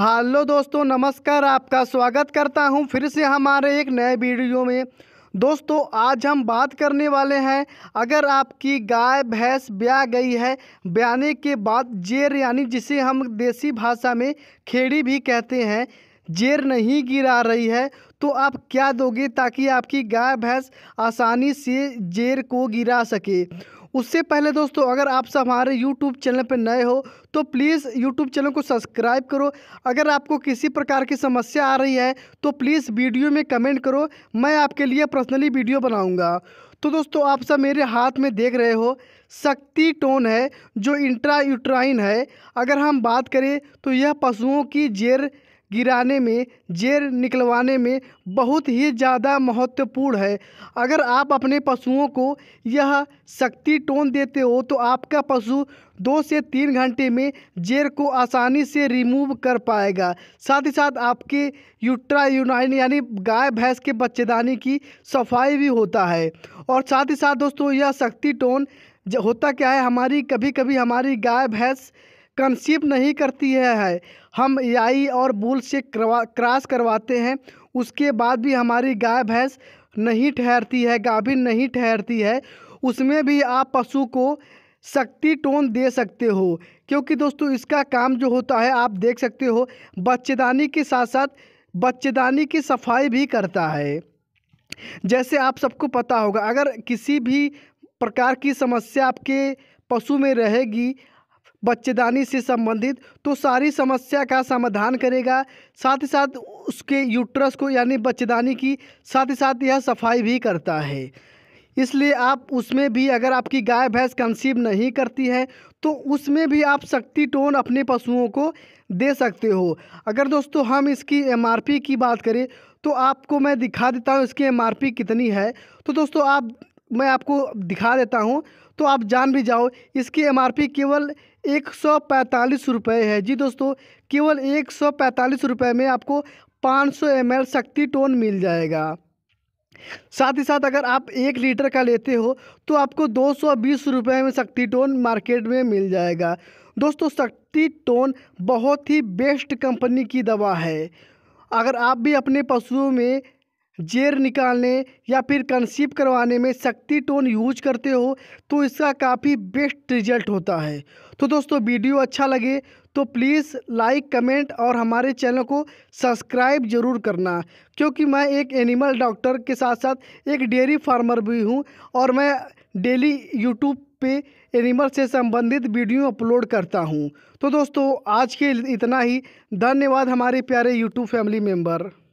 Hello दोस्तों नमस्कार आपका स्वागत करता हूं फिर से हमारे एक नए वीडियो में दोस्तों आज हम बात करने वाले हैं अगर आपकी गाय भैंस ब्या गई है ब्याने के बाद जेर यानी जिसे हम देसी भाषा में खेड़ी भी कहते हैं जेर नहीं गिरा रही है तो आप क्या दोगे ताकि आपकी गाय भैंस आसानी से जेर को गिरा सके उससे पहले दोस्तों अगर आप सब हमारे यूट्यूब चैनल पर नए हो तो प्लीज़ यूट्यूब चैनल को सब्सक्राइब करो अगर आपको किसी प्रकार की समस्या आ रही है तो प्लीज़ वीडियो में कमेंट करो मैं आपके लिए पर्सनली वीडियो बनाऊँगा तो दोस्तों आप सब मेरे हाथ में देख रहे हो शक्ति टोन है जो इंट्रा यूट्राइन है अगर हम बात करें तो यह पशुओं की जेर गिराने में ज़ेर निकलवाने में बहुत ही ज़्यादा महत्वपूर्ण है अगर आप अपने पशुओं को यह शक्ति टोन देते हो तो आपका पशु दो से तीन घंटे में जेर को आसानी से रिमूव कर पाएगा साथ ही साथ आपके यूट्रा यूनाइन यानी गाय भैंस के बच्चेदानी की सफाई भी होता है और साथ ही साथ दोस्तों यह शक्ति टोन होता क्या है हमारी कभी कभी हमारी गाय भैंस कंसीव नहीं करती है, है। हम याई और बुल से करवा क्रॉस करवाते हैं उसके बाद भी हमारी गाय भैंस नहीं ठहरती है गाभिन नहीं ठहरती है उसमें भी आप पशु को शक्ति टोन दे सकते हो क्योंकि दोस्तों इसका काम जो होता है आप देख सकते हो बच्चेदानी के साथ साथ बच्चेदानी की सफाई भी करता है जैसे आप सबको पता होगा अगर किसी भी प्रकार की समस्या आपके पशु में रहेगी बच्चेदानी से संबंधित तो सारी समस्या का समाधान करेगा साथ ही साथ उसके यूट्रस को यानी बच्चेदानी की साथ ही साथ यह सफाई भी करता है इसलिए आप उसमें भी अगर आपकी गाय भैंस कंसीव नहीं करती है तो उसमें भी आप शक्ति टोन अपने पशुओं को दे सकते हो अगर दोस्तों हम इसकी एमआरपी की बात करें तो आपको मैं दिखा देता हूँ इसकी एमआरपी कितनी है तो दोस्तों आप मैं आपको दिखा देता हूँ तो आप जान भी जाओ इसकी एम केवल एक सौ पैंतालीस रुपये है जी दोस्तों केवल एक सौ पैंतालीस रुपये में आपको पाँच सौ एम एल शक्ति टोन मिल जाएगा साथ ही साथ अगर आप एक लीटर का लेते हो तो आपको दो सौ बीस रुपये में शक्ति टोन मार्केट में मिल जाएगा दोस्तों शक्ति टोन बहुत ही बेस्ट कंपनी की दवा है अगर आप भी अपने पशुओं में जेर निकालने या फिर कंसीव करवाने में शक्ति टोन यूज करते हो तो इसका काफ़ी बेस्ट रिजल्ट होता है तो दोस्तों वीडियो अच्छा लगे तो प्लीज़ लाइक कमेंट और हमारे चैनल को सब्सक्राइब जरूर करना क्योंकि मैं एक एनिमल डॉक्टर के साथ साथ एक डेयरी फार्मर भी हूँ और मैं डेली यूट्यूब पे एनिमल से संबंधित वीडियो अपलोड करता हूँ तो दोस्तों आज के इतना ही धन्यवाद हमारे प्यारे यूट्यूब फैमिली मेम्बर